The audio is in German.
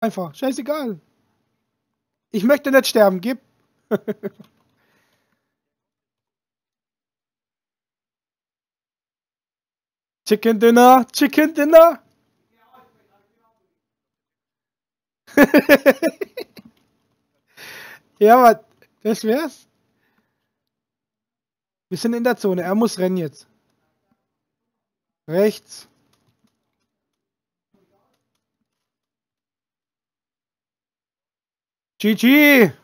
Einfach, scheißegal. Ich möchte nicht sterben, gib. Chicken Dinner, Chicken Dinner. ja, aber das wär's. Wir sind in der Zone. Er muss rennen jetzt. Rechts. GG。